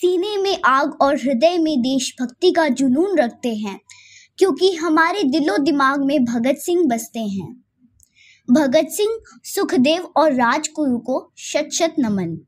सीने में आग और हृदय में देशभक्ति का जुनून रखते हैं क्योंकि हमारे दिलो दिमाग में भगत सिंह बसते हैं भगत सिंह सुखदेव और राजगुरु को शत शत नमन